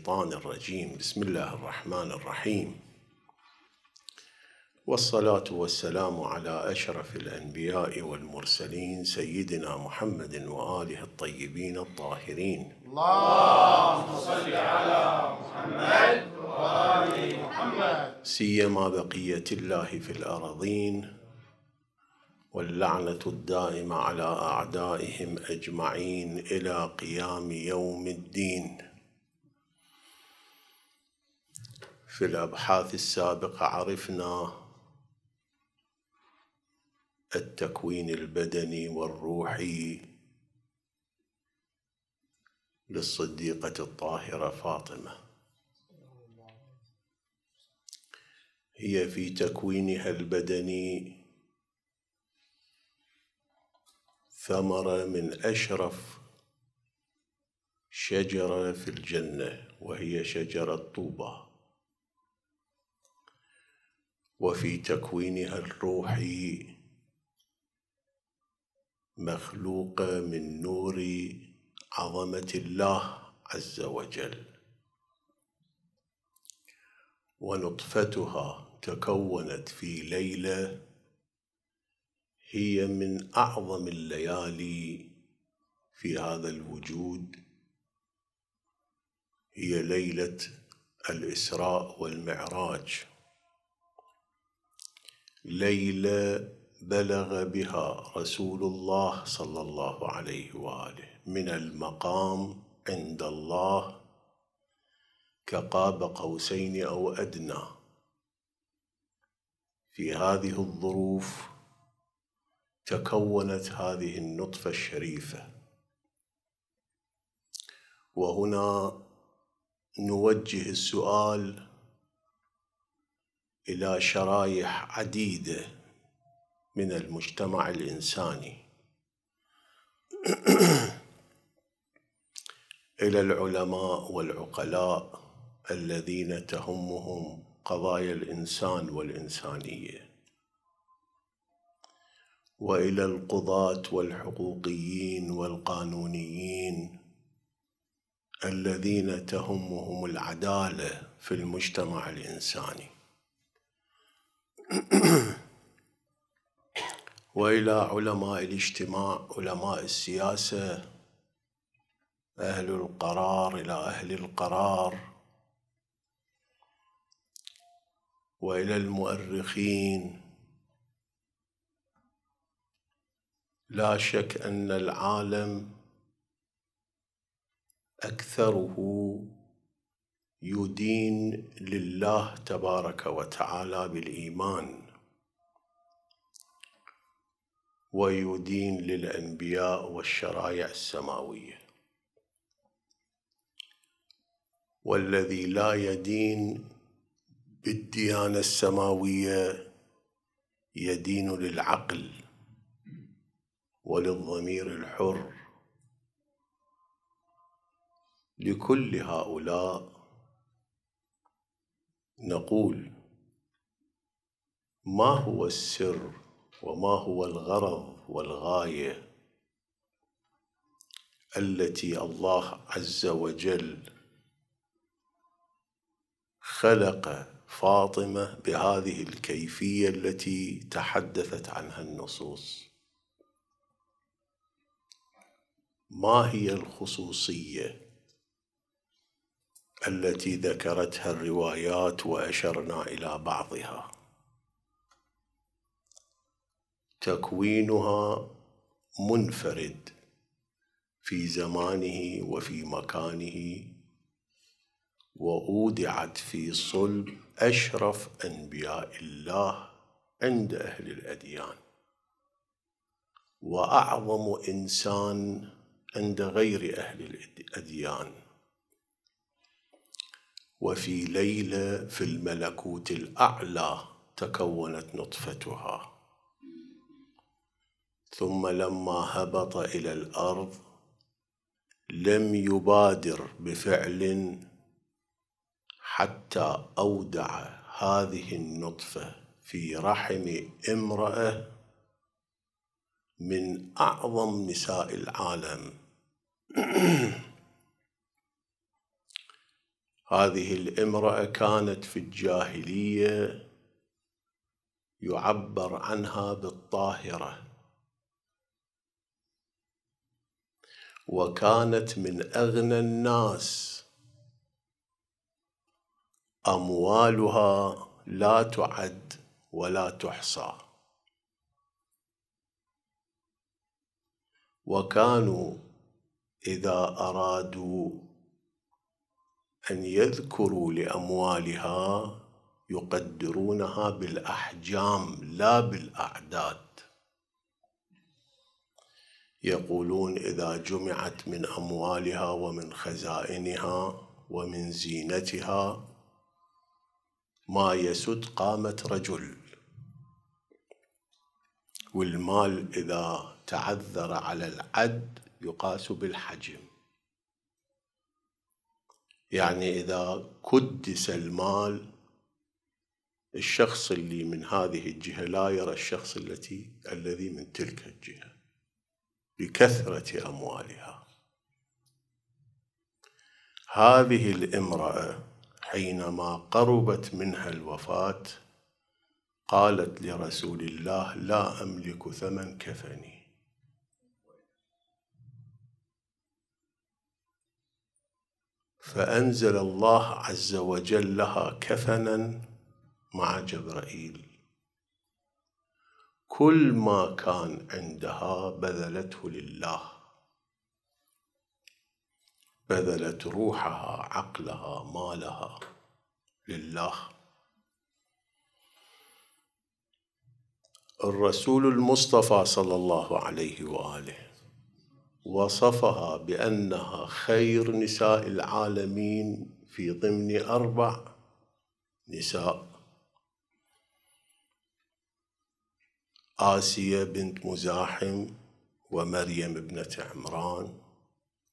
الشيطان الرجيم بسم الله الرحمن الرحيم والصلاة والسلام على أشرف الأنبياء والمرسلين سيدنا محمد وآله الطيبين الطاهرين اللهم صل على محمد وآل محمد سيما بقية الله في الأرضين واللعنة الدائمة على أعدائهم أجمعين إلى قيام يوم الدين في الأبحاث السابقة عرفنا التكوين البدني والروحي للصديقة الطاهرة فاطمة هي في تكوينها البدني ثمرة من أشرف شجرة في الجنة وهي شجرة طوبة وفي تكوينها الروحي مخلوقه من نور عظمه الله عز وجل ونطفتها تكونت في ليله هي من اعظم الليالي في هذا الوجود هي ليله الاسراء والمعراج ليلى بلغ بها رسول الله صلى الله عليه واله من المقام عند الله كقاب قوسين او ادنى في هذه الظروف تكونت هذه النطفه الشريفه وهنا نوجه السؤال الى شرايح عديده من المجتمع الانساني الى العلماء والعقلاء الذين تهمهم قضايا الانسان والانسانيه والى القضاه والحقوقيين والقانونيين الذين تهمهم العداله في المجتمع الانساني وإلى علماء الاجتماع علماء السياسة أهل القرار إلى أهل القرار وإلى المؤرخين لا شك أن العالم أكثره يدين لله تبارك وتعالى بالايمان ويدين للانبياء والشرائع السماويه والذي لا يدين بالديانه السماويه يدين للعقل وللضمير الحر لكل هؤلاء نقول ما هو السر وما هو الغرض والغايه التي الله عز وجل خلق فاطمه بهذه الكيفيه التي تحدثت عنها النصوص ما هي الخصوصيه التي ذكرتها الروايات واشرنا الى بعضها تكوينها منفرد في زمانه وفي مكانه واودعت في صلب اشرف انبياء الله عند اهل الاديان واعظم انسان عند غير اهل الاديان وفي ليلة في الملكوت الأعلى تكونت نطفتها ثم لما هبط إلى الأرض لم يبادر بفعل حتى أودع هذه النطفة في رحم امرأة من أعظم نساء العالم هذه الامرأة كانت في الجاهلية يعبر عنها بالطاهرة وكانت من أغنى الناس أموالها لا تعد ولا تحصى وكانوا إذا أرادوا أن يذكروا لأموالها يقدرونها بالأحجام لا بالأعداد يقولون إذا جمعت من أموالها ومن خزائنها ومن زينتها ما يسد قامة رجل والمال إذا تعذر على العد يقاس بالحجم يعني إذا كدس المال الشخص اللي من هذه الجهة لا يرى الشخص التي الذي من تلك الجهة لكثرة أموالها هذه الامرأة حينما قربت منها الوفاة قالت لرسول الله لا أملك ثمن كفني فأنزل الله عز وجل لها كفنا مع جبرائيل كل ما كان عندها بذلته لله بذلت روحها عقلها مالها لله الرسول المصطفى صلى الله عليه واله وصفها بأنها خير نساء العالمين في ضمن أربع نساء آسية بنت مزاحم ومريم ابنة عمران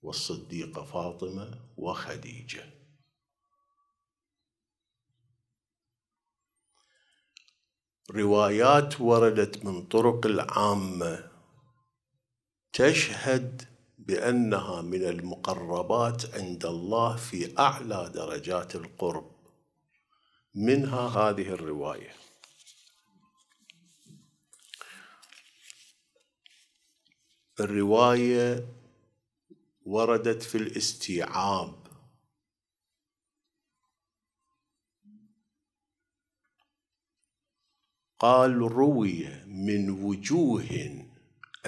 والصديقة فاطمة وخديجة روايات وردت من طرق العامة تشهد بانها من المقربات عند الله في اعلى درجات القرب منها هذه الروايه الروايه وردت في الاستيعاب قال روي من وجوه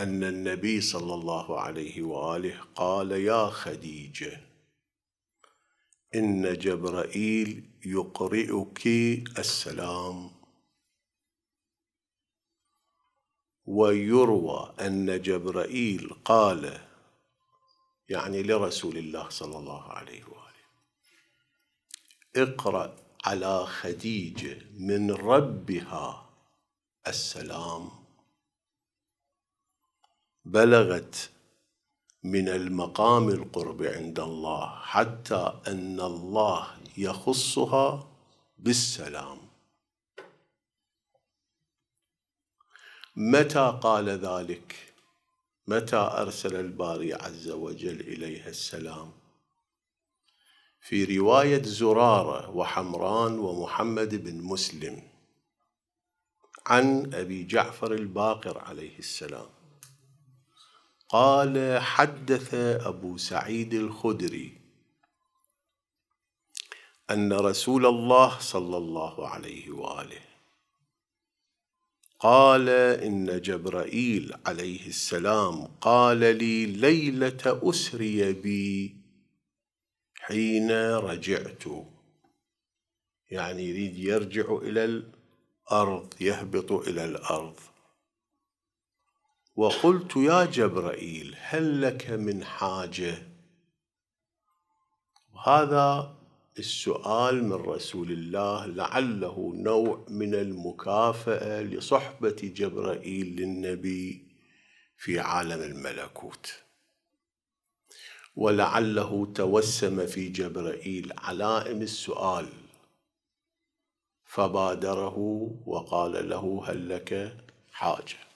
ان النبي صلى الله عليه واله قال يا خديجه ان جبرائيل يقرئك السلام ويروى ان جبرائيل قال يعني لرسول الله صلى الله عليه واله اقرا على خديجه من ربها السلام بلغت من المقام القرب عند الله حتى ان الله يخصها بالسلام متى قال ذلك متى ارسل الباري عز وجل اليها السلام في روايه زراره وحمران ومحمد بن مسلم عن ابي جعفر الباقر عليه السلام قال حدث ابو سعيد الخدري ان رسول الله صلى الله عليه واله قال ان جبرائيل عليه السلام قال لي ليله اسري بي حين رجعت يعني يريد يرجع الى الارض يهبط الى الارض وقلت يا جبرائيل هل لك من حاجة هذا السؤال من رسول الله لعله نوع من المكافأة لصحبة جبرائيل للنبي في عالم الملكوت ولعله توسم في جبرائيل علائم السؤال فبادره وقال له هل لك حاجه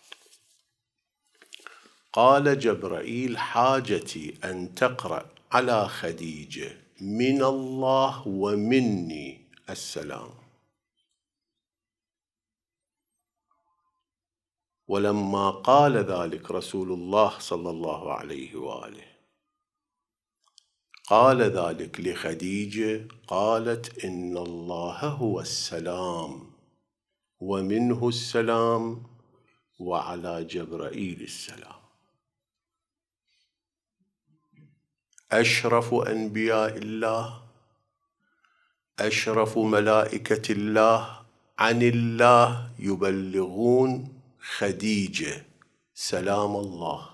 قال جبرائيل حاجتي ان تقرا على خديجه من الله ومني السلام ولما قال ذلك رسول الله صلى الله عليه واله قال ذلك لخديجه قالت ان الله هو السلام ومنه السلام وعلى جبرائيل السلام اشرف انبياء الله اشرف ملائكه الله عن الله يبلغون خديجه سلام الله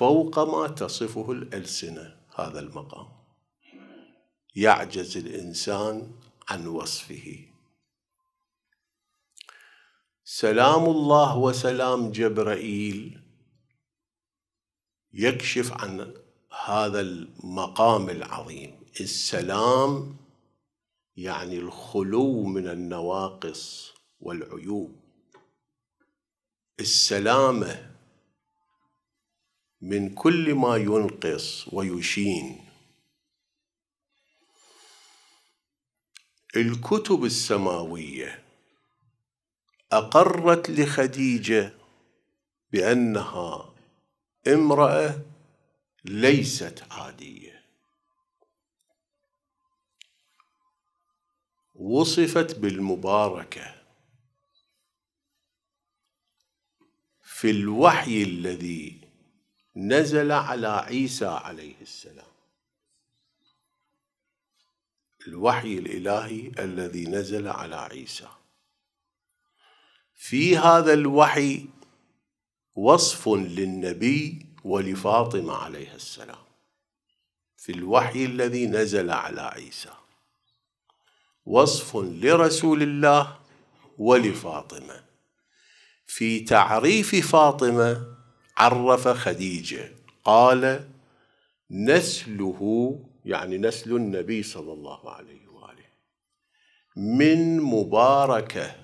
فوق ما تصفه الالسنه هذا المقام يعجز الانسان عن وصفه سلام الله وسلام جبرائيل يكشف عن هذا المقام العظيم السلام يعني الخلو من النواقص والعيوب السلامه من كل ما ينقص ويشين الكتب السماويه اقرت لخديجه بانها امرأة ليست عادية وصفت بالمباركة في الوحي الذي نزل على عيسى عليه السلام الوحي الإلهي الذي نزل على عيسى في هذا الوحي وصف للنبي ولفاطمة عليها السلام في الوحي الذي نزل على عيسى وصف لرسول الله ولفاطمة في تعريف فاطمة عرف خديجة قال نسله يعني نسل النبي صلى الله عليه وآله من مباركه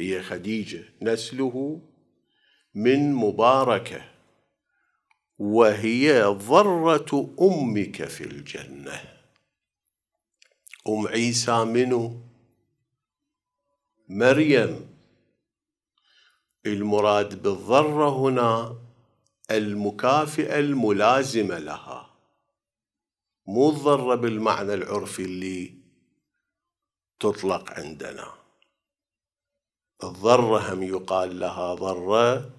هي خديجة نسله من مباركة وهي ضرة أمك في الجنة أم عيسى منه مريم المراد بالضرة هنا المكافئة الملازمة لها مو الضرة بالمعنى العرفي اللي تطلق عندنا الضرة هم يقال لها ضرة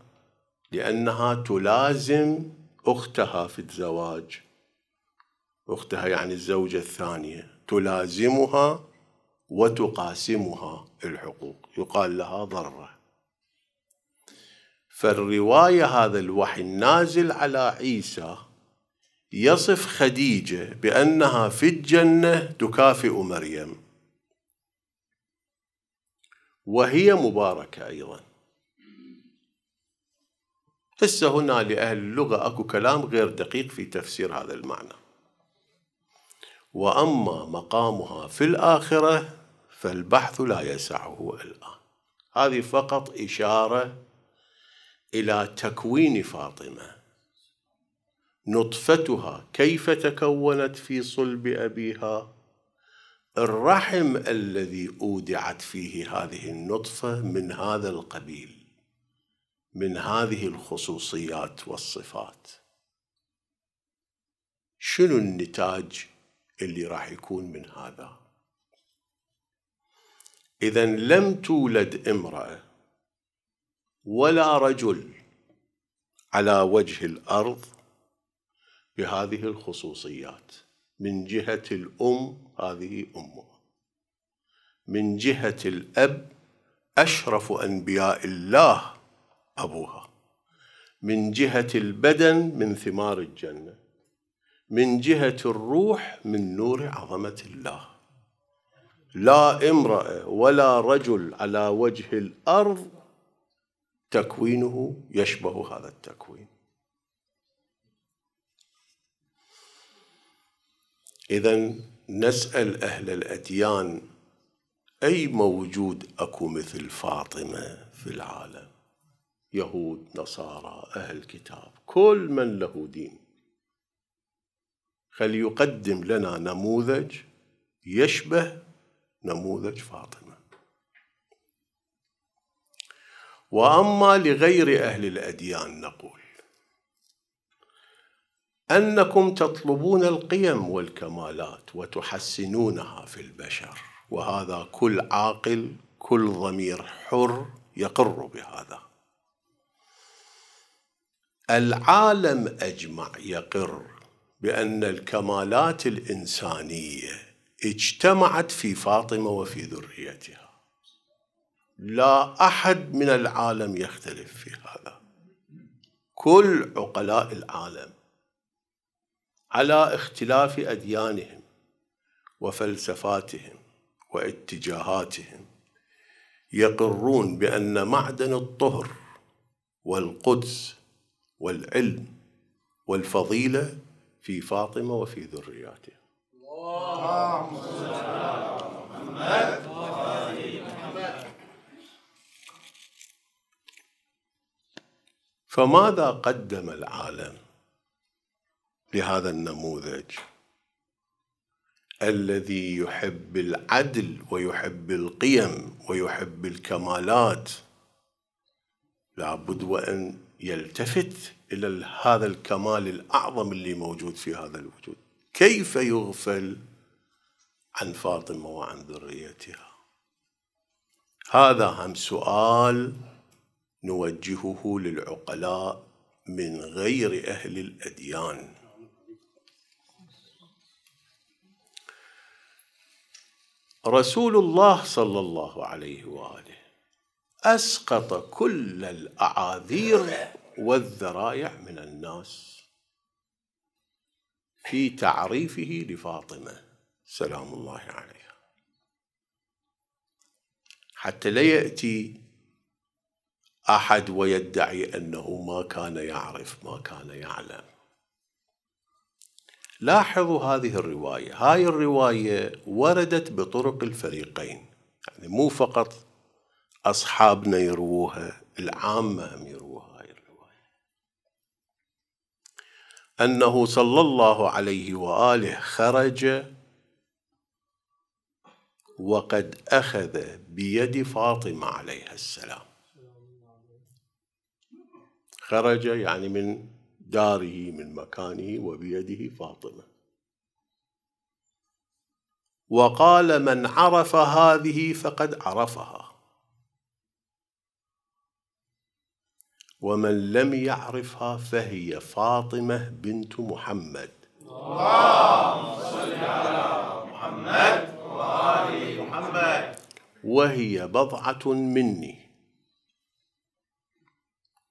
لأنها تلازم أختها في الزواج أختها يعني الزوجة الثانية تلازمها وتقاسمها الحقوق يقال لها ضرة فالرواية هذا الوحي النازل على عيسى يصف خديجة بأنها في الجنة تكافئ مريم وهي مباركة أيضا هسه هنا لأهل اللغة أكو كلام غير دقيق في تفسير هذا المعنى وأما مقامها في الآخرة فالبحث لا يسعه الآن هذه فقط إشارة إلى تكوين فاطمة نطفتها كيف تكونت في صلب أبيها الرحم الذي اودعت فيه هذه النطفه من هذا القبيل من هذه الخصوصيات والصفات شنو النتاج اللي راح يكون من هذا اذا لم تولد امراه ولا رجل على وجه الارض بهذه الخصوصيات من جهة الأم هذه أمه من جهة الأب أشرف أنبياء الله أبوها من جهة البدن من ثمار الجنة من جهة الروح من نور عظمة الله لا امرأة ولا رجل على وجه الأرض تكوينه يشبه هذا التكوين إذا نسأل أهل الأديان أي موجود أكو مثل فاطمة في العالم يهود نصارى أهل كتاب كل من له دين فليقدم لنا نموذج يشبه نموذج فاطمة وأما لغير أهل الأديان نقول انكم تطلبون القيم والكمالات وتحسنونها في البشر وهذا كل عاقل كل ضمير حر يقر بهذا العالم اجمع يقر بان الكمالات الانسانيه اجتمعت في فاطمه وفي ذريتها لا احد من العالم يختلف في هذا كل عقلاء العالم على اختلاف اديانهم وفلسفاتهم واتجاهاتهم يقرون بان معدن الطهر والقدس والعلم والفضيله في فاطمه وفي ذرياتها فماذا قدم العالم لهذا النموذج الذي يحب العدل ويحب القيم ويحب الكمالات لابد وان يلتفت الى هذا الكمال الاعظم اللي موجود في هذا الوجود كيف يغفل عن فاطمه وعن ذريتها هذا هم سؤال نوجهه للعقلاء من غير اهل الاديان رسول الله صلى الله عليه واله اسقط كل الاعاذير والذرائع من الناس في تعريفه لفاطمه سلام الله عليها حتى لا ياتي احد ويدعي انه ما كان يعرف ما كان يعلم لاحظوا هذه الرواية هاي الرواية وردت بطرق الفريقين يعني مو فقط أصحابنا يروها العامة هم يروها هاي الرواية أنه صلى الله عليه وآله خرج وقد أخذ بيد فاطمة عليها السلام خرج يعني من داره من مكانه وبيده فاطمه وقال من عرف هذه فقد عرفها ومن لم يعرفها فهي فاطمه بنت محمد اللهم صل على محمد وال محمد وهي بضعه مني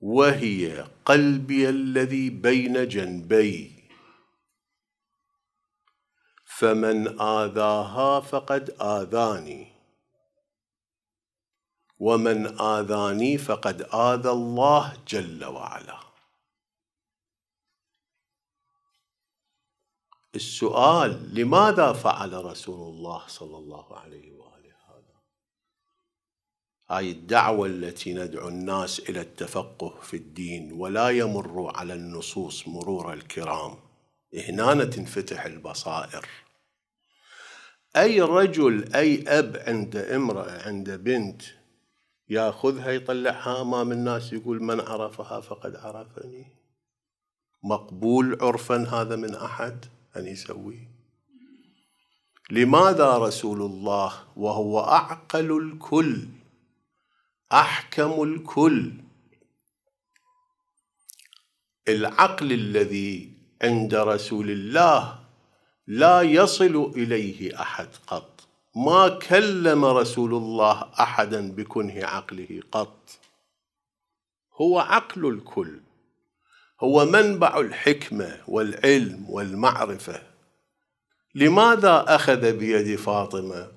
وهي قلبي الذي بين جنبي فمن آذاها فقد آذاني ومن آذاني فقد آذى الله جل وعلا السؤال لماذا فعل رسول الله صلى الله عليه وسلم هاي الدعوة التي ندعو الناس إلى التفقه في الدين ولا يمروا على النصوص مرور الكرام هنا تنفتح البصائر أي رجل أي أب عند امرأة عند بنت ياخذها يطلعها امام الناس يقول من عرفها فقد عرفني مقبول عرفا هذا من احد ان يسوي لماذا رسول الله وهو اعقل الكل احكم الكل العقل الذي عند رسول الله لا يصل اليه احد قط ما كلم رسول الله احدا بكنه عقله قط هو عقل الكل هو منبع الحكمه والعلم والمعرفه لماذا اخذ بيد فاطمه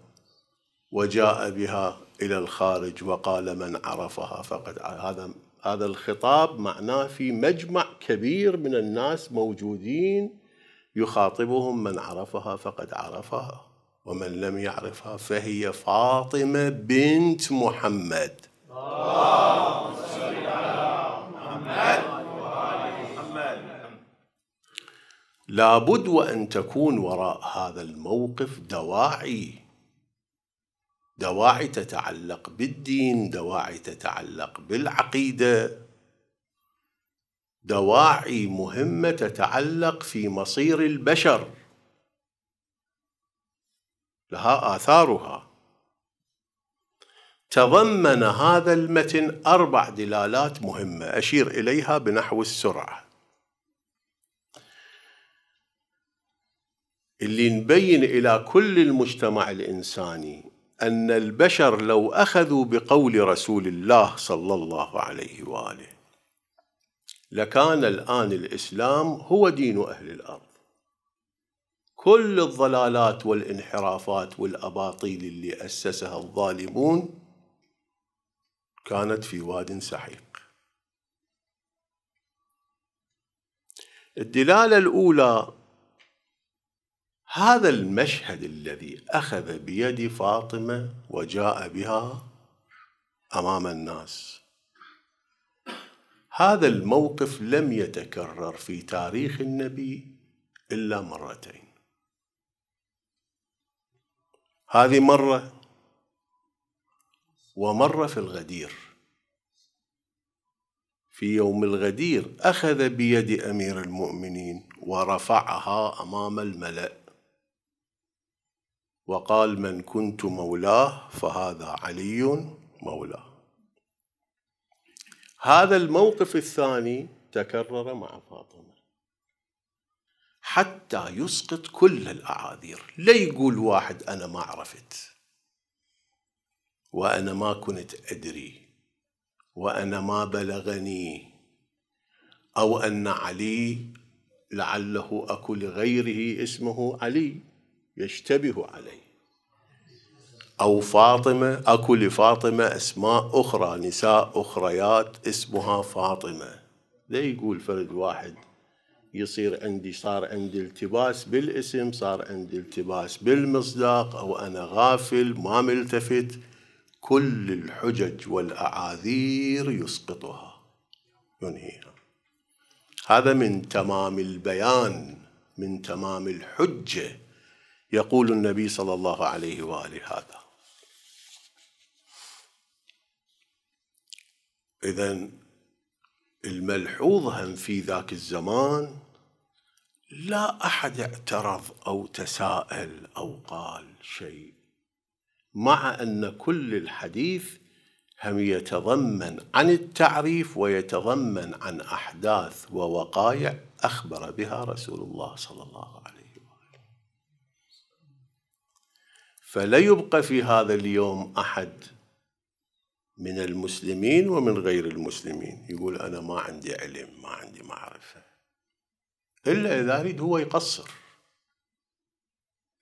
وجاء بها الى الخارج وقال من عرفها فقد هذا هذا الخطاب معناه في مجمع كبير من الناس موجودين يخاطبهم من عرفها فقد عرفها ومن لم يعرفها فهي فاطمه بنت محمد اللهم صل على محمد لابد وان تكون وراء هذا الموقف دواعي دواعي تتعلق بالدين دواعي تتعلق بالعقيده دواعي مهمه تتعلق في مصير البشر لها اثارها تضمن هذا المتن اربع دلالات مهمه اشير اليها بنحو السرعه اللي نبين الى كل المجتمع الانساني ان البشر لو اخذوا بقول رسول الله صلى الله عليه واله لكان الان الاسلام هو دين اهل الارض كل الضلالات والانحرافات والاباطيل اللي اسسها الظالمون كانت في واد سحيق الدلاله الاولى هذا المشهد الذي اخذ بيد فاطمه وجاء بها امام الناس هذا الموقف لم يتكرر في تاريخ النبي الا مرتين هذه مره ومره في الغدير في يوم الغدير اخذ بيد امير المؤمنين ورفعها امام الملأ وقال من كنت مولاه فهذا علي مولاه هذا الموقف الثاني تكرر مع فاطمة حتى يسقط كل الأعاذير لا يقول واحد أنا ما عرفت وأنا ما كنت أدري وأنا ما بلغني أو أن علي لعله أكل غيره اسمه علي يشتبه عليه أو فاطمة أكو لفاطمة أسماء أخرى نساء أخريات اسمها فاطمة لا يقول فرد واحد يصير عندي صار عندي التباس بالاسم صار عندي التباس بالمصداق أو أنا غافل ما ملتفت كل الحجج والأعاذير يسقطها ينهيها هذا من تمام البيان من تمام الحجه يقول النبي صلى الله عليه واله هذا اذا الملحوظ هم في ذاك الزمان لا احد اعترض او تساءل او قال شيء مع ان كل الحديث هم يتضمن عن التعريف ويتضمن عن احداث ووقائع اخبر بها رسول الله صلى الله عليه وسلم فلا يبقى في هذا اليوم احد من المسلمين ومن غير المسلمين يقول انا ما عندي علم ما عندي معرفه الا اذا يريد هو يقصر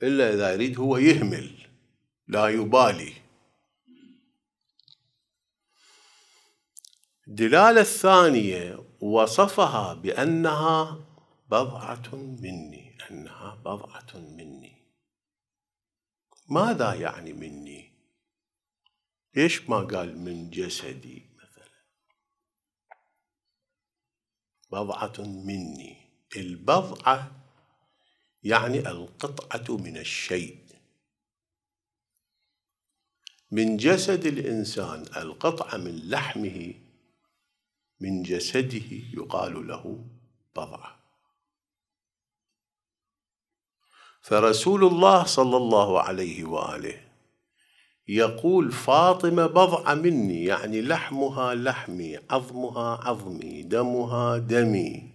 الا اذا يريد هو يهمل لا يبالي الدلاله الثانيه وصفها بانها بضعه مني انها بضعه مني ماذا يعني مني ليش ما قال من جسدي مثلا بضعة مني البضعة يعني القطعة من الشيء من جسد الإنسان القطعة من لحمه من جسده يقال له بضعة فرسول الله صلى الله عليه واله يقول فاطمه بضع مني يعني لحمها لحمي عظمها عظمي دمها دمي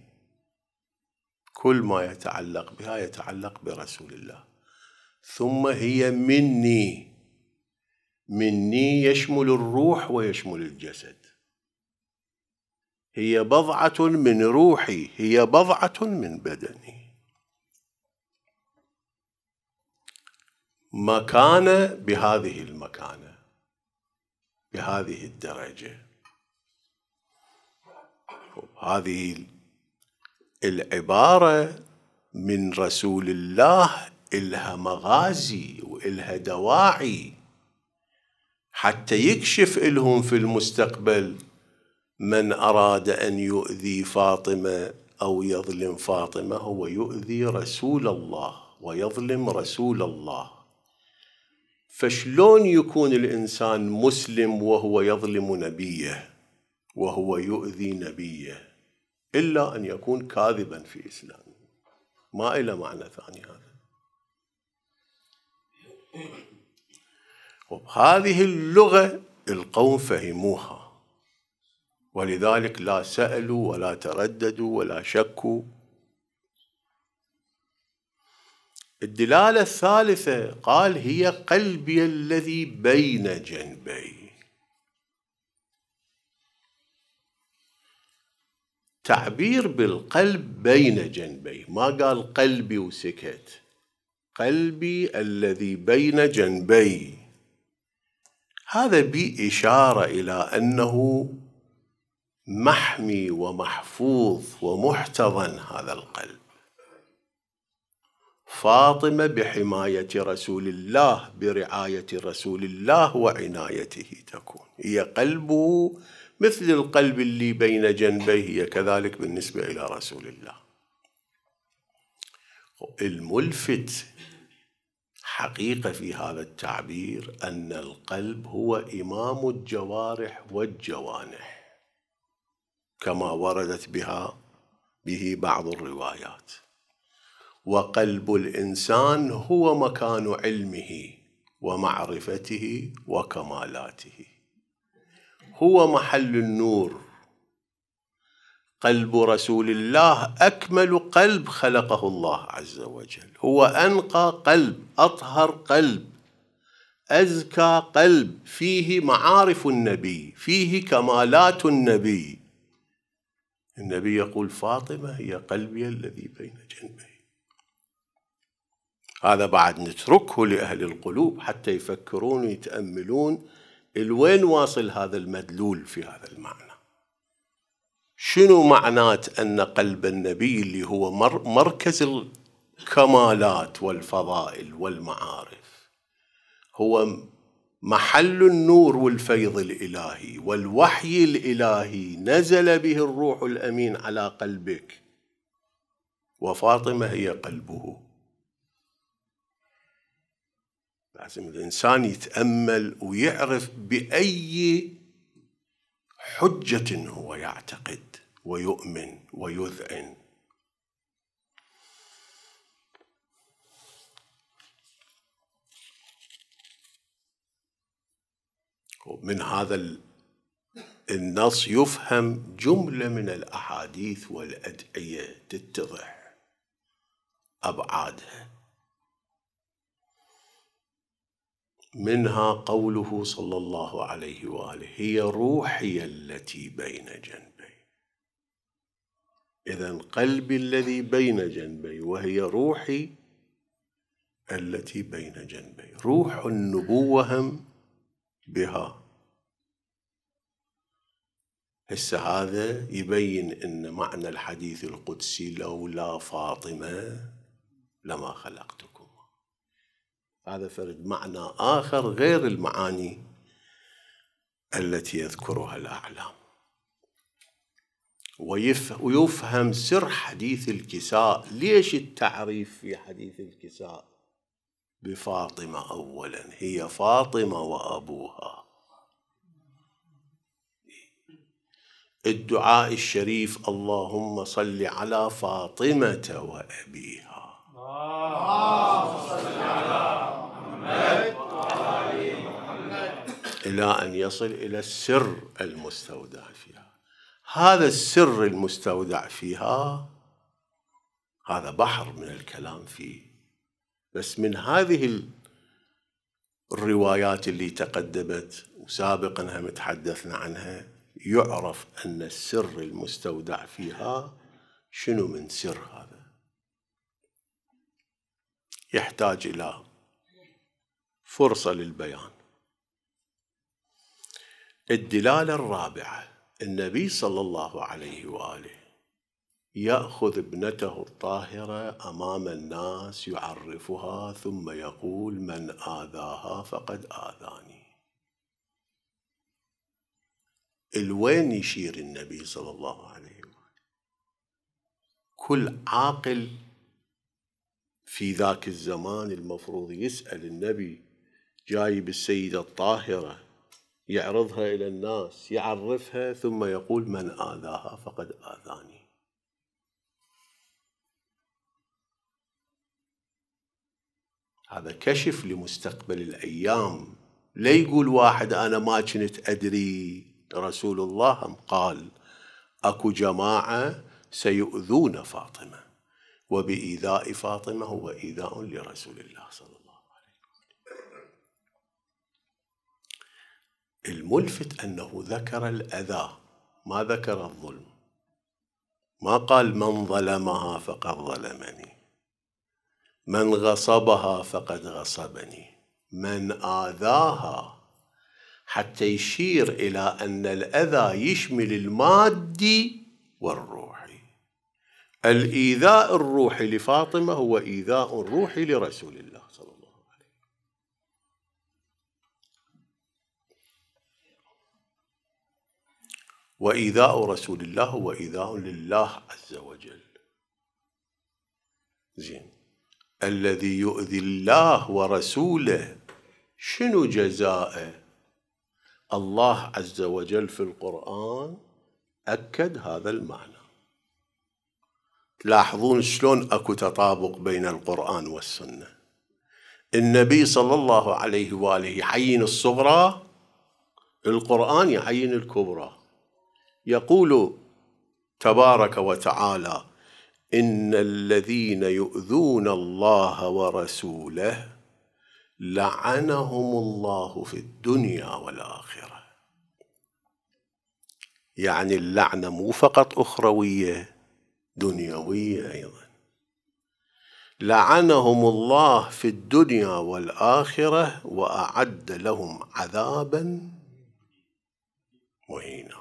كل ما يتعلق بها يتعلق برسول الله ثم هي مني مني يشمل الروح ويشمل الجسد هي بضعه من روحي هي بضعه من بدني مكانه بهذه المكانه بهذه الدرجه هذه العباره من رسول الله الها مغازي والها دواعي حتى يكشف الهم في المستقبل من اراد ان يؤذي فاطمه او يظلم فاطمه هو يؤذي رسول الله ويظلم رسول الله فشلون يكون الانسان مسلم وهو يظلم نبيه وهو يؤذي نبيه الا ان يكون كاذبا في اسلامه ما الى معنى ثاني هذا وبهذه طيب، اللغه القوم فهموها ولذلك لا سالوا ولا ترددوا ولا شكوا الدلالة الثالثة قال هي قلبي الذي بين جنبي تعبير بالقلب بين جنبي ما قال قلبي وسكت قلبي الذي بين جنبي هذا بإشارة إلى أنه محمي ومحفوظ ومحتضن هذا القلب فاطمه بحمايه رسول الله برعايه رسول الله وعنايته تكون هي قلبه مثل القلب اللي بين جنبيه هي كذلك بالنسبه الى رسول الله الملفت حقيقه في هذا التعبير ان القلب هو امام الجوارح والجوانح كما وردت بها به بعض الروايات وقلب الانسان هو مكان علمه ومعرفته وكمالاته هو محل النور قلب رسول الله اكمل قلب خلقه الله عز وجل هو انقى قلب اطهر قلب ازكى قلب فيه معارف النبي فيه كمالات النبي النبي يقول فاطمه هي قلبي الذي بين جنبي هذا بعد نتركه لأهل القلوب حتى يفكرون ويتأملون الوين واصل هذا المدلول في هذا المعنى شنو معنات أن قلب النبي اللي هو مر مركز الكمالات والفضائل والمعارف هو محل النور والفيض الإلهي والوحي الإلهي نزل به الروح الأمين على قلبك وفاطمة هي قلبه لازم الإنسان يتأمل ويعرف بأي حجة هو يعتقد ويؤمن ويذعن ومن هذا النص يفهم جملة من الأحاديث والأدعية تتضح أبعادها منها قوله صلى الله عليه واله هي روحي التي بين جنبي اذا قلبي الذي بين جنبي وهي روحي التي بين جنبي روح النبوه هم بها هسه هذا يبين ان معنى الحديث القدسي لولا فاطمه لما خلقتك هذا فرد معنى آخر غير المعاني التي يذكرها الأعلام ويفهم سر حديث الكساء ليش التعريف في حديث الكساء بفاطمة أولا هي فاطمة وأبوها الدعاء الشريف اللهم صل على فاطمة وأبيها إلى أن يصل إلى السر المستودع فيها هذا السر المستودع فيها هذا بحر من الكلام فيه بس من هذه الروايات اللي تقدمت وسابقا هم تحدثنا عنها يعرف أن السر المستودع فيها شنو من سر هذا يحتاج الى فرصه للبيان الدلاله الرابعه النبي صلى الله عليه واله ياخذ ابنته الطاهره امام الناس يعرفها ثم يقول من اذاها فقد اذاني الوين يشير النبي صلى الله عليه واله كل عاقل في ذاك الزمان المفروض يسأل النبي جايب السيدة الطاهرة يعرضها إلى الناس يعرفها ثم يقول من آذاها فقد آذاني هذا كشف لمستقبل الأيام لا يقول واحد أنا ما كنت أدري رسول الله قال أكو جماعة سيؤذون فاطمة وبإيذاء فاطمة هو إيذاء لرسول الله صلى الله عليه وسلم الملفت أنه ذكر الأذى ما ذكر الظلم ما قال من ظلمها فقد ظلمني من غصبها فقد غصبني من آذاها حتى يشير إلى أن الأذى يشمل المادي والروح الإيذاء الروحي لفاطمة هو إيذاء روحي لرسول الله صلى الله عليه وسلم وإيذاء رسول الله هو إيذاء لله عز وجل زين الذي يؤذي الله ورسوله شنو جزائه الله عز وجل في القرآن أكد هذا المعنى تلاحظون شلون اكو تطابق بين القرآن والسنة النبي صلى الله عليه وآله يحين الصغرى القرآن يحين الكبرى يقول تبارك وتعالى إن الذين يؤذون الله ورسوله لعنهم الله في الدنيا والآخرة يعني اللعنة مو فقط أخروية دنيويه ايضا لعنهم الله في الدنيا والاخره واعد لهم عذابا مهينا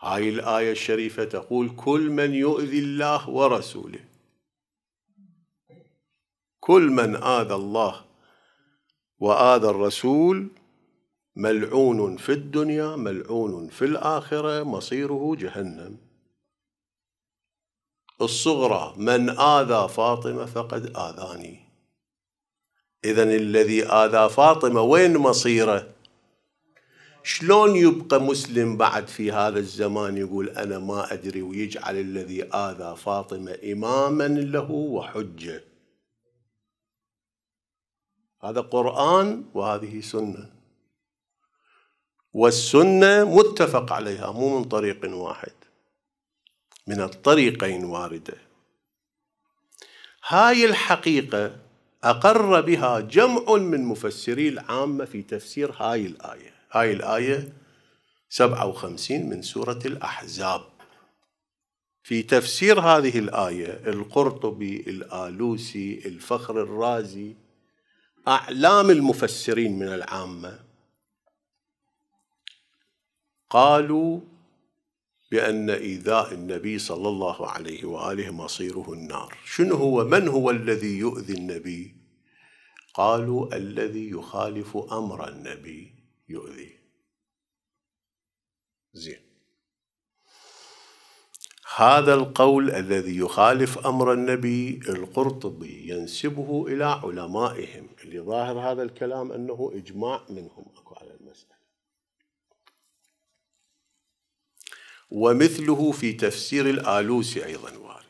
هاي الايه الشريفه تقول كل من يؤذي الله ورسوله كل من اذى الله واذى الرسول ملعون في الدنيا ملعون في الاخره مصيره جهنم الصغرى من آذى فاطمة فقد آذاني إذا الذي آذى فاطمة وين مصيره شلون يبقى مسلم بعد في هذا الزمان يقول أنا ما أدري ويجعل الذي آذى فاطمة إماما له وحجة هذا قرآن وهذه سنة والسنة متفق عليها مو من طريق واحد من الطريقين وارده هاي الحقيقه اقر بها جمع من مفسري العامه في تفسير هاي الايه هاي الايه 57 من سوره الاحزاب في تفسير هذه الايه القرطبي الالوسي الفخر الرازي اعلام المفسرين من العامه قالوا بأن إيذاء النبي صلى الله عليه وآله مصيره النار شنو هو من هو الذي يؤذي النبي قالوا الذي يخالف أمر النبي يؤذي زين هذا القول الذي يخالف أمر النبي القرطبي ينسبه إلى علمائهم اللي ظاهر هذا الكلام أنه إجماع منهم ومثله في تفسير الآلوسي أيضا وارد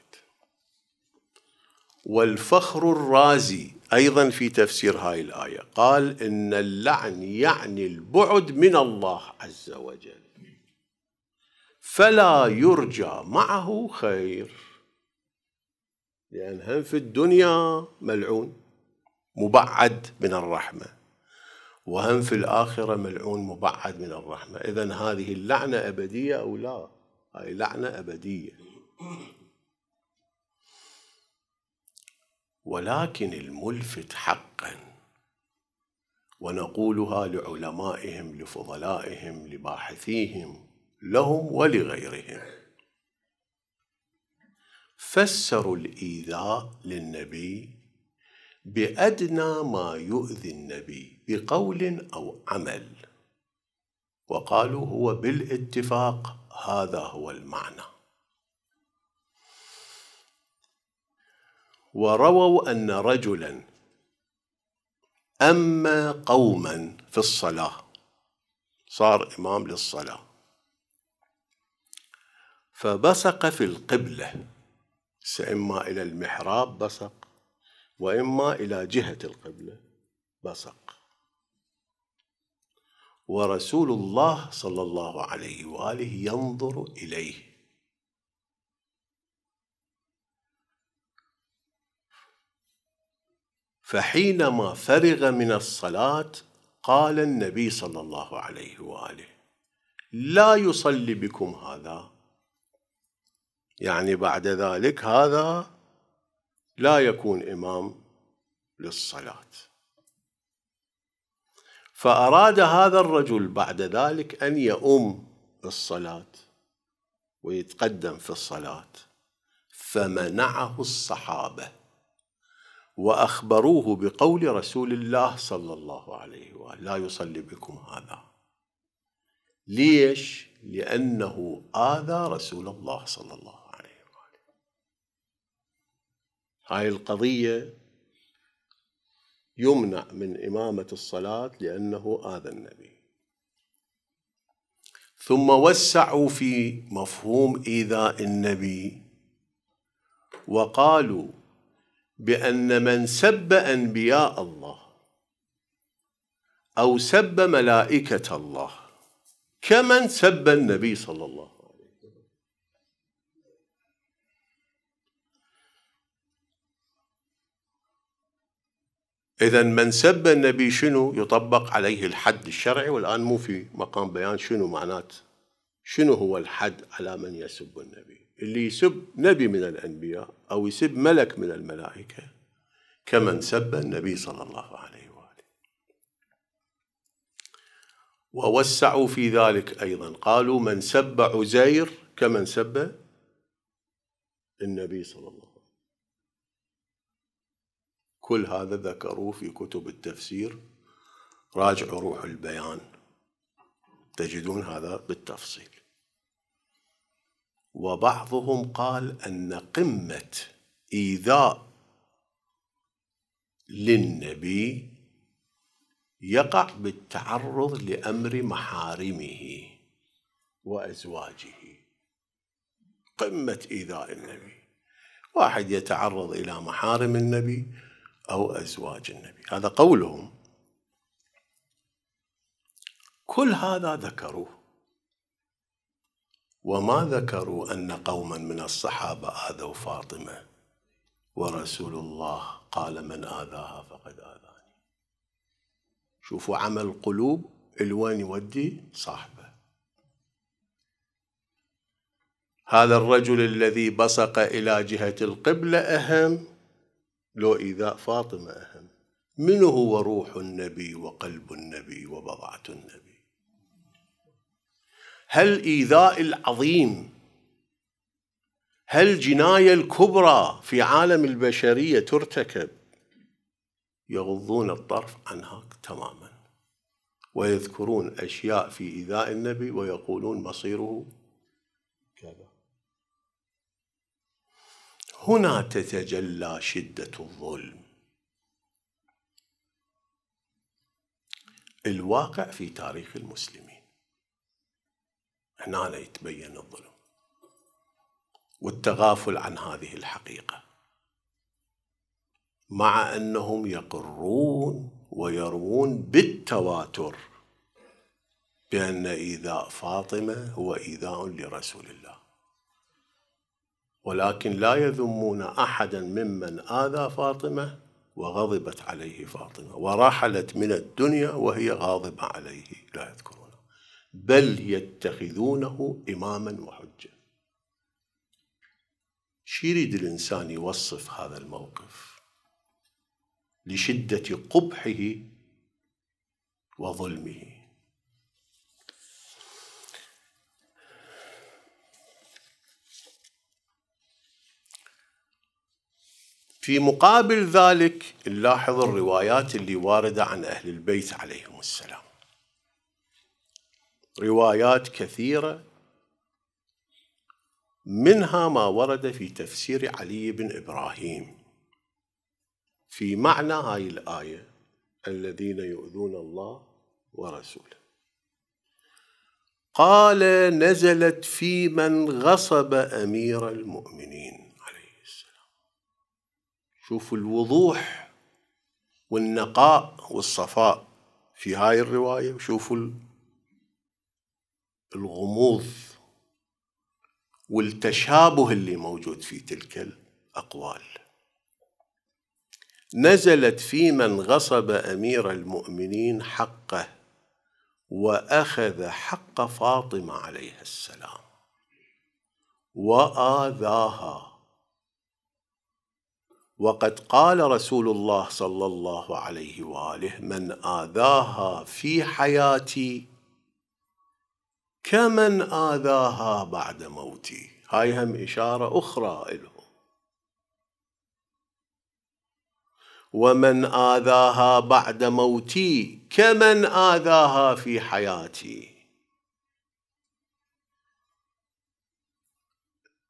والفخر الرازي أيضا في تفسير هاي الآية قال إن اللعن يعني البعد من الله عز وجل فلا يرجى معه خير لأن هم في الدنيا ملعون مبعد من الرحمة وهم في الآخرة ملعون مبعد من الرحمة إذا هذه اللعنة أبدية أو لا هاي لعنة أبدية ولكن الملفت حقا ونقولها لعلمائهم لفضلائهم لباحثيهم لهم ولغيرهم فسروا الإيذاء للنبي بأدنى ما يؤذي النبي بقول أو عمل وقالوا هو بالاتفاق هذا هو المعنى ورووا أن رجلا أما قوما في الصلاة صار إمام للصلاة فبصق في القبلة إما إلى المحراب بصق وإما إلى جهة القبلة بصق ورسول الله صلى الله عليه واله ينظر اليه فحينما فرغ من الصلاه قال النبي صلى الله عليه واله لا يصلي بكم هذا يعني بعد ذلك هذا لا يكون امام للصلاه فأراد هذا الرجل بعد ذلك أن يؤم الصلاة ويتقدم في الصلاة فمنعه الصحابة وأخبروه بقول رسول الله صلى الله عليه وآله لا يصلي بكم هذا ليش؟ لأنه آذى رسول الله صلى الله عليه وآله هاي القضية يمنع من إمامة الصلاة لأنه آذى النبي ثم وسعوا في مفهوم إيذاء النبي وقالوا بأن من سب أنبياء الله أو سب ملائكة الله كمن سب النبي صلى الله إذا من سب النبي شنو يطبق عليه الحد الشرعي والآن مو في مقام بيان شنو معنات شنو هو الحد على من يسب النبي اللي يسب نبي من الأنبياء أو يسب ملك من الملائكة كمن سب النبي صلى الله عليه وآله ووسعوا في ذلك أيضا قالوا من سب عزير كمن سب النبي صلى الله عليه وسلم كل هذا ذكروه في كتب التفسير راجعوا روح البيان تجدون هذا بالتفصيل وبعضهم قال أن قمة إيذاء للنبي يقع بالتعرض لأمر محارمه وأزواجه قمة إيذاء النبي واحد يتعرض إلى محارم النبي أو أزواج النبي هذا قولهم كل هذا ذكروه وما ذكروا أن قوما من الصحابة آذوا فاطمة ورسول الله قال من آذاها فقد آذاني شوفوا عمل قلوب الوان يودي صاحبه هذا الرجل الذي بصق إلى جهة القبلة أهم لو إيذاء فاطمة أهم من هو روح النبي وقلب النبي وبضعة النبي هل إيذاء العظيم هل الجناية الكبرى في عالم البشرية ترتكب يغضون الطرف عنها تماما ويذكرون أشياء في إيذاء النبي ويقولون مصيره هنا تتجلى شده الظلم الواقع في تاريخ المسلمين هنا يتبين الظلم والتغافل عن هذه الحقيقه مع انهم يقرون ويروون بالتواتر بان ايذاء فاطمه هو ايذاء لرسول الله ولكن لا يذمون احدا ممن اذى فاطمه وغضبت عليه فاطمه ورحلت من الدنيا وهي غاضبه عليه لا يذكرونه بل يتخذونه اماما وحجه يريد الانسان يوصف هذا الموقف لشده قبحه وظلمه في مقابل ذلك نلاحظ الروايات اللي واردة عن أهل البيت عليهم السلام روايات كثيرة منها ما ورد في تفسير علي بن إبراهيم في معنى هاي الآية الذين يؤذون الله ورسوله قال نزلت في من غصب أمير المؤمنين شوفوا الوضوح والنقاء والصفاء في هاي الرواية وشوفوا الغموض والتشابه اللي موجود في تلك الأقوال نزلت في من غصب أمير المؤمنين حقه وأخذ حق فاطمة عليها السلام وآذاها وقد قال رسول الله صلى الله عليه واله من اذاها في حياتي كمن اذاها بعد موتي هاي هم اشاره اخرى له ومن آذاها بعد موتي كمن آذاها في حياتي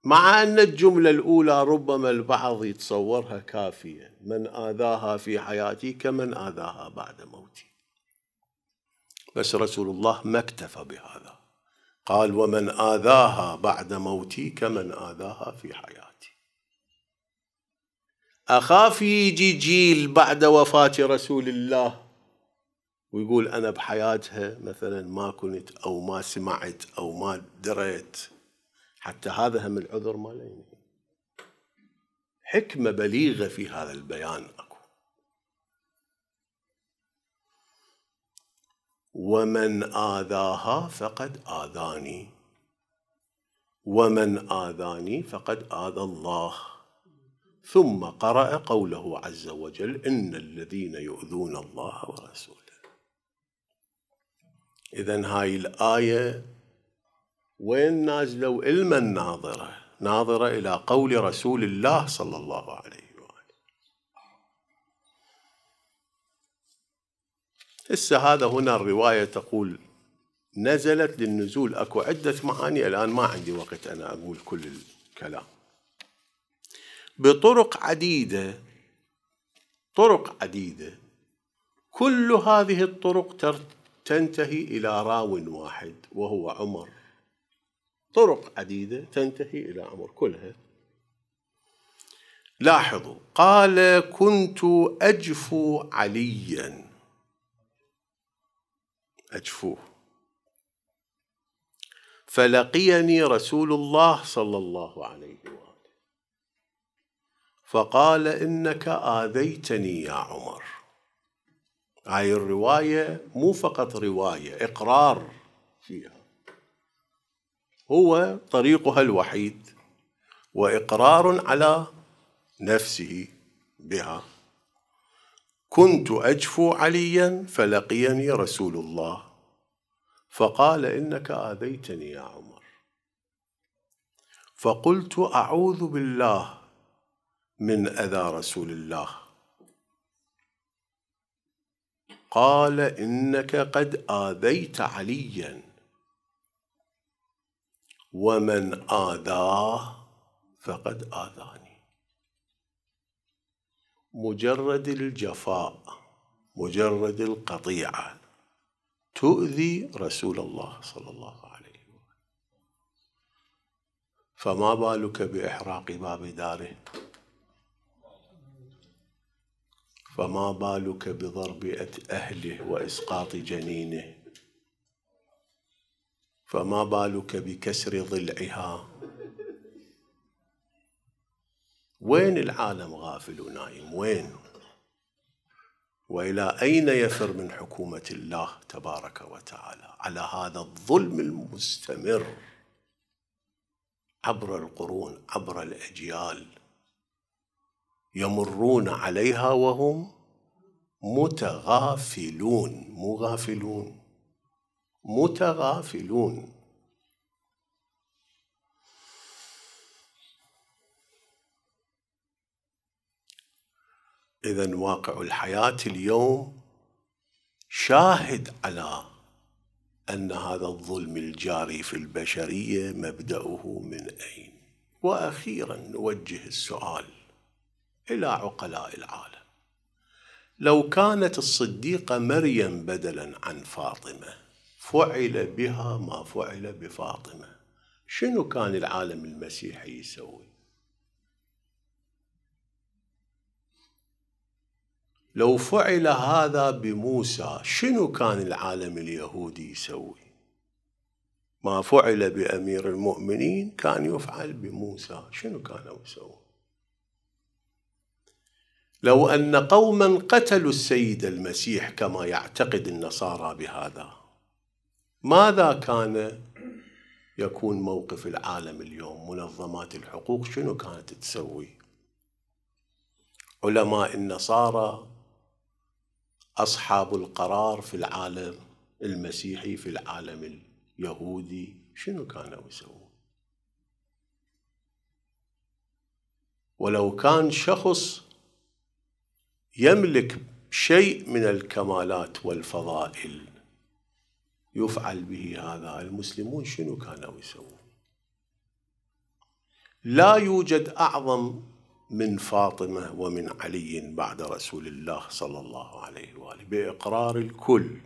مع أن الجملة الأولى ربما البعض يتصورها كافية من آذاها في حياتي كمن آذاها بعد موتي بس رسول الله ما اكتفى بهذا قال ومن آذاها بعد موتي كمن آذاها في حياتي أخاف يجي جيل بعد وفاة رسول الله ويقول أنا بحياتها مثلا ما كنت أو ما سمعت أو ما دريت حتى هذا هم العذر ما لا لين حكمة بليغة في هذا البيان أكو ومن آذاها فقد آذاني ومن آذاني فقد آذى الله ثم قرأ قوله عز وجل إن الذين يؤذون الله ورسوله إذا هاي الآية وين نازلة وإلما الناظرة ناظرة إلى قول رسول الله صلى الله عليه وآله هسه هذا هنا الرواية تقول نزلت للنزول أكو عدة معاني الآن ما عندي وقت أنا أقول كل الكلام بطرق عديدة طرق عديدة كل هذه الطرق تنتهي إلى راو واحد وهو عمر طرق عديدة تنتهي إلى أمر كلها لاحظوا قال كنت أجفو عليا أجفوه فلقيني رسول الله صلى الله عليه وآله فقال إنك آذيتني يا عمر هاي الرواية مو فقط رواية إقرار فيها هو طريقها الوحيد واقرار على نفسه بها كنت اجفو عليا فلقيني رسول الله فقال انك اذيتني يا عمر فقلت اعوذ بالله من اذى رسول الله قال انك قد اذيت عليا ومن آذاه فقد آذاني مجرد الجفاء مجرد القطيعة تؤذي رسول الله صلى الله عليه وسلم فما بالك بإحراق باب داره فما بالك بضرب أهله وإسقاط جنينه فما بالك بكسر ضلعها وين العالم غافل ونايم وين والى اين يفر من حكومه الله تبارك وتعالى على هذا الظلم المستمر عبر القرون عبر الاجيال يمرون عليها وهم متغافلون مو غافلون متغافلون اذا واقع الحياه اليوم شاهد على ان هذا الظلم الجاري في البشريه مبداه من اين واخيرا نوجه السؤال الى عقلاء العالم لو كانت الصديقه مريم بدلا عن فاطمه فعل بها ما فعل بفاطمة شنو كان العالم المسيحي يسوي لو فعل هذا بموسى شنو كان العالم اليهودي يسوي ما فعل بأمير المؤمنين كان يفعل بموسى شنو كانوا يسوون لو أن قوما قتلوا السيد المسيح كما يعتقد النصارى بهذا ماذا كان يكون موقف العالم اليوم منظمات الحقوق شنو كانت تسوي علماء النصارى أصحاب القرار في العالم المسيحي في العالم اليهودي شنو كانوا يسوون ولو كان شخص يملك شيء من الكمالات والفضائل يفعل به هذا المسلمون شنو كانوا يسوون لا يوجد أعظم من فاطمة ومن علي بعد رسول الله صلى الله عليه وآله بإقرار الكل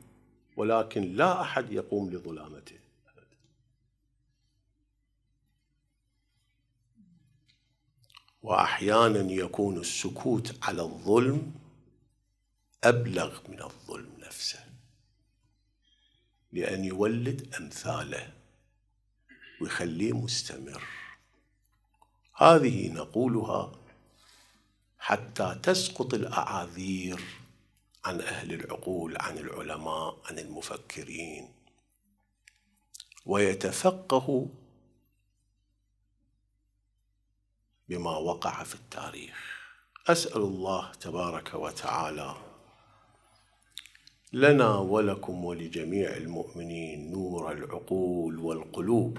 ولكن لا أحد يقوم لظلامته وأحيانا يكون السكوت على الظلم أبلغ من الظلم نفسه لأن يولد أمثاله ويخليه مستمر هذه نقولها حتى تسقط الأعاذير عن أهل العقول عن العلماء عن المفكرين ويتفقه بما وقع في التاريخ أسأل الله تبارك وتعالى لنا ولكم ولجميع المؤمنين نور العقول والقلوب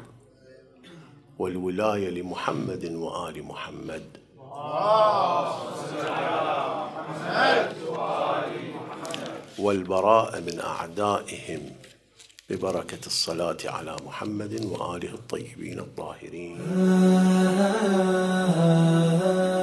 والولايه لمحمد وال محمد. والبراءه من اعدائهم ببركه الصلاه على محمد واله الطيبين الطاهرين.